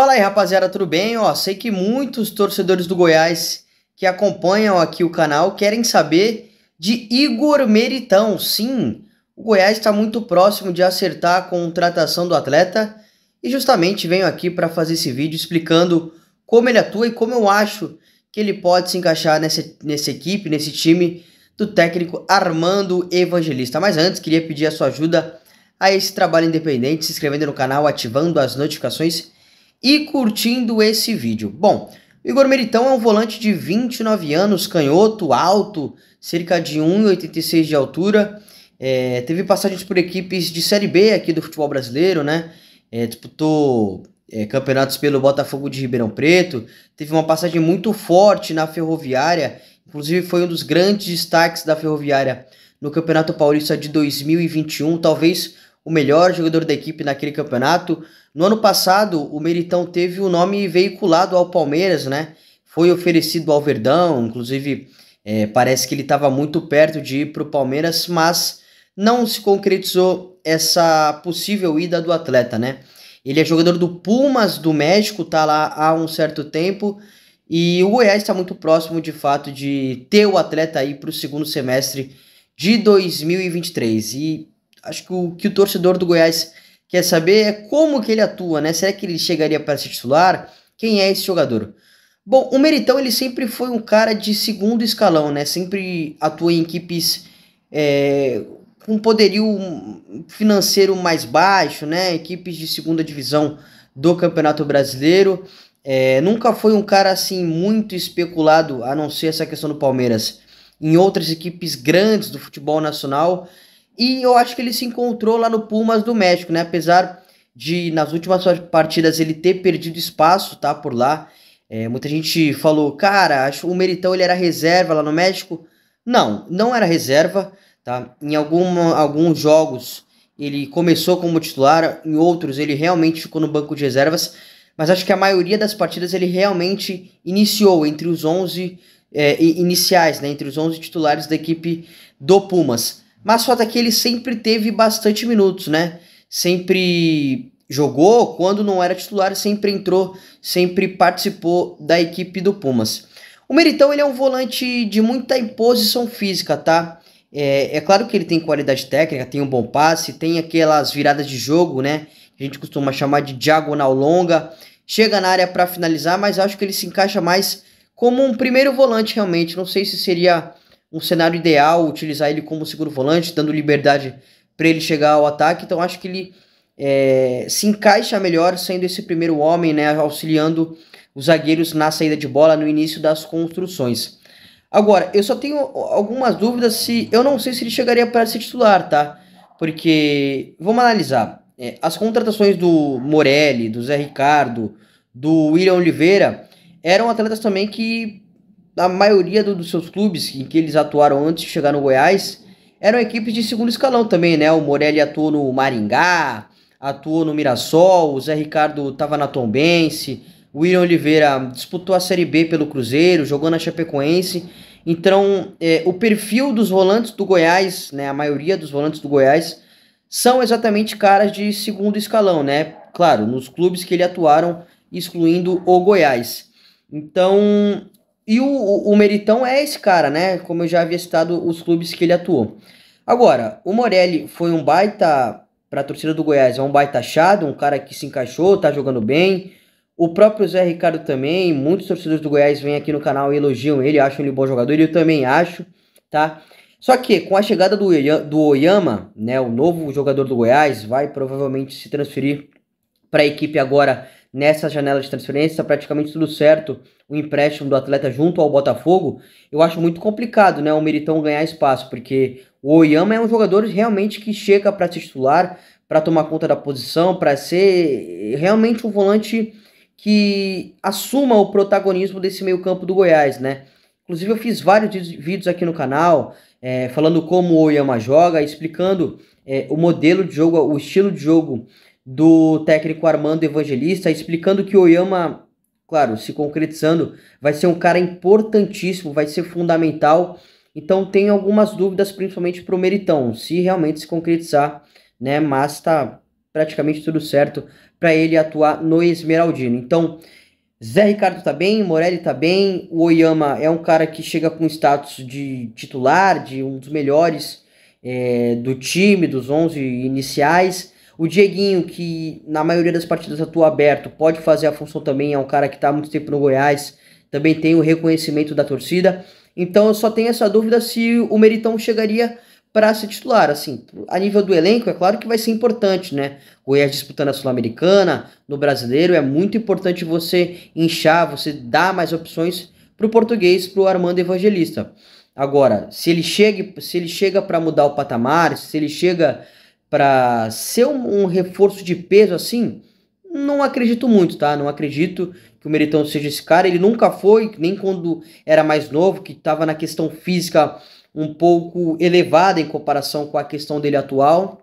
Fala aí, rapaziada, tudo bem? Ó, sei que muitos torcedores do Goiás que acompanham aqui o canal querem saber de Igor Meritão. Sim, o Goiás está muito próximo de acertar a contratação do atleta e justamente venho aqui para fazer esse vídeo explicando como ele atua e como eu acho que ele pode se encaixar nessa, nessa equipe, nesse time do técnico Armando Evangelista. Mas antes, queria pedir a sua ajuda a esse trabalho independente, se inscrevendo no canal, ativando as notificações e curtindo esse vídeo. Bom, Igor Meritão é um volante de 29 anos, canhoto, alto, cerca de 1,86 de altura. É, teve passagens por equipes de Série B aqui do futebol brasileiro, né? É, disputou é, campeonatos pelo Botafogo de Ribeirão Preto, teve uma passagem muito forte na Ferroviária, inclusive foi um dos grandes destaques da Ferroviária no Campeonato Paulista de 2021, talvez o melhor jogador da equipe naquele campeonato. No ano passado, o Meritão teve o nome veiculado ao Palmeiras, né? Foi oferecido ao Verdão, inclusive é, parece que ele estava muito perto de ir para o Palmeiras, mas não se concretizou essa possível ida do atleta, né? Ele é jogador do Pumas do México, tá lá há um certo tempo. E o Goiás está muito próximo de fato de ter o atleta aí para o segundo semestre de 2023. E acho que o que o torcedor do Goiás quer saber é como que ele atua, né? Será que ele chegaria para ser titular? Quem é esse jogador? Bom, o Meritão ele sempre foi um cara de segundo escalão, né? Sempre atuou em equipes é, com poderio financeiro mais baixo, né? Equipes de segunda divisão do Campeonato Brasileiro. É, nunca foi um cara assim muito especulado, a não ser essa questão do Palmeiras. Em outras equipes grandes do futebol nacional, e eu acho que ele se encontrou lá no Pumas do México, né? Apesar de nas últimas partidas ele ter perdido espaço, tá? Por lá. É, muita gente falou, cara, acho o Meritão ele era reserva lá no México. Não, não era reserva, tá? Em alguma, alguns jogos ele começou como titular, em outros ele realmente ficou no banco de reservas, mas acho que a maioria das partidas ele realmente iniciou entre os 11 é, iniciais, né, entre os 11 titulares da equipe do Pumas mas só que ele sempre teve bastante minutos, né? Sempre jogou quando não era titular, sempre entrou, sempre participou da equipe do Pumas. O Meritão ele é um volante de muita imposição física, tá? É, é claro que ele tem qualidade técnica, tem um bom passe, tem aquelas viradas de jogo, né? a gente costuma chamar de diagonal longa. Chega na área para finalizar, mas acho que ele se encaixa mais como um primeiro volante realmente. Não sei se seria um cenário ideal, utilizar ele como seguro volante, dando liberdade para ele chegar ao ataque. Então acho que ele é, se encaixa melhor sendo esse primeiro homem, né, auxiliando os zagueiros na saída de bola, no início das construções. Agora, eu só tenho algumas dúvidas se eu não sei se ele chegaria para ser titular, tá? Porque vamos analisar é, as contratações do Morelli, do Zé Ricardo, do William Oliveira eram atletas também que da maioria do, dos seus clubes em que eles atuaram antes de chegar no Goiás, eram equipes de segundo escalão também, né? O Morelli atuou no Maringá, atuou no Mirassol, o Zé Ricardo estava na Tombense, o William Oliveira disputou a Série B pelo Cruzeiro, jogou na Chapecoense. Então, é, o perfil dos volantes do Goiás, né? A maioria dos volantes do Goiás são exatamente caras de segundo escalão, né? Claro, nos clubes que ele atuaram, excluindo o Goiás. Então, e o, o Meritão é esse cara, né? Como eu já havia citado os clubes que ele atuou. Agora, o Morelli foi um baita para a torcida do Goiás, é um baita achado, um cara que se encaixou, tá jogando bem. O próprio Zé Ricardo também, muitos torcedores do Goiás vêm aqui no canal e elogiam ele, acham ele um bom jogador, e eu também acho, tá? Só que com a chegada do, do Oyama, né, o novo jogador do Goiás, vai provavelmente se transferir para a equipe agora nessa janela de transferência, tá praticamente tudo certo, o empréstimo do atleta junto ao Botafogo, eu acho muito complicado, né, o Meritão ganhar espaço, porque o Oyama é um jogador realmente que chega para se titular, para tomar conta da posição, para ser realmente um volante que assuma o protagonismo desse meio-campo do Goiás, né? Inclusive eu fiz vários vídeos aqui no canal é, falando como o Oyama joga, explicando é, o modelo de jogo, o estilo de jogo do técnico Armando Evangelista, explicando que Oyama, claro, se concretizando, vai ser um cara importantíssimo, vai ser fundamental. Então tem algumas dúvidas, principalmente para o Meritão, se realmente se concretizar, né? Mas está praticamente tudo certo para ele atuar no Esmeraldino. Então, Zé Ricardo tá bem, Morelli tá bem, o Oyama é um cara que chega com status de titular, de um dos melhores é, do time, dos 11 iniciais. O Dieguinho, que na maioria das partidas atua aberto, pode fazer a função também, é um cara que está há muito tempo no Goiás, também tem o reconhecimento da torcida. Então eu só tenho essa dúvida se o Meritão chegaria para ser titular. Assim, a nível do elenco, é claro que vai ser importante, né? O Goiás disputando a Sul-Americana, no brasileiro, é muito importante você inchar, você dar mais opções para o português, para o Armando Evangelista. Agora, se ele chega, se ele chega para mudar o patamar, se ele chega para ser um, um, reforço de peso assim, não acredito muito, tá? Não acredito que o Meritão seja esse cara. Ele nunca foi, nem quando era mais novo, que estava na questão física um pouco elevada em comparação com a questão dele atual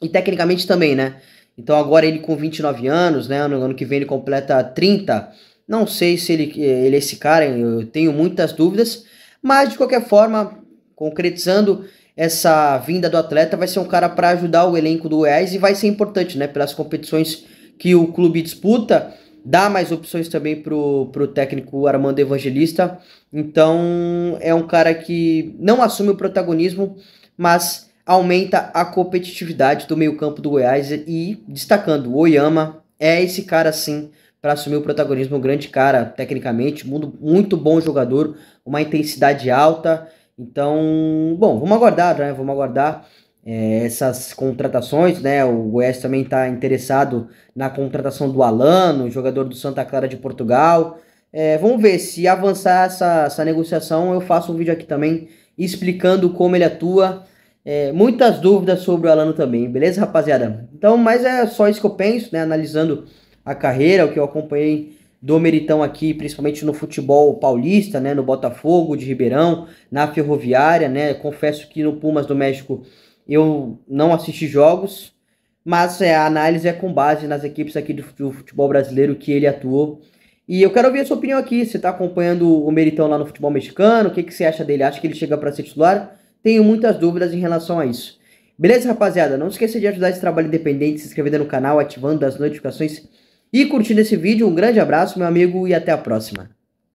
e tecnicamente também, né? Então agora ele com 29 anos, né? No ano que vem ele completa 30. Não sei se ele, ele é esse cara, eu tenho muitas dúvidas, mas de qualquer forma, concretizando, essa vinda do atleta vai ser um cara para ajudar o elenco do Goiás e vai ser importante, né? Pelas competições que o clube disputa, dá mais opções também pro, pro técnico Armando Evangelista. Então é um cara que não assume o protagonismo, mas aumenta a competitividade do meio-campo do Goiás e destacando o Oyama é esse cara sim para assumir o protagonismo, um grande cara tecnicamente, muito bom jogador, uma intensidade alta então, bom, vamos aguardar, né? Vamos aguardar é, essas contratações, né? O Goiás também está interessado na contratação do Alano, jogador do Santa Clara de Portugal. É, vamos ver, se avançar essa, essa negociação, eu faço um vídeo aqui também explicando como ele atua. É, muitas dúvidas sobre o Alano também, beleza, rapaziada? Então, mas é só isso que eu penso, né? Analisando a carreira, o que eu acompanhei do Meritão aqui, principalmente no futebol paulista, né, no Botafogo de Ribeirão, na Ferroviária, né? Confesso que no Pumas do México eu não assisti jogos, mas é, a análise é com base nas equipes aqui do, do futebol brasileiro que ele atuou. E eu quero ouvir a sua opinião aqui. Você está acompanhando o Meritão lá no futebol mexicano? O que, que você acha dele? Acha que ele chega para ser titular? Tenho muitas dúvidas em relação a isso. Beleza, rapaziada? Não esqueça de ajudar esse trabalho independente, se inscrevendo no canal, ativando as notificações e curtindo esse vídeo. Um grande abraço, meu amigo, e até a próxima.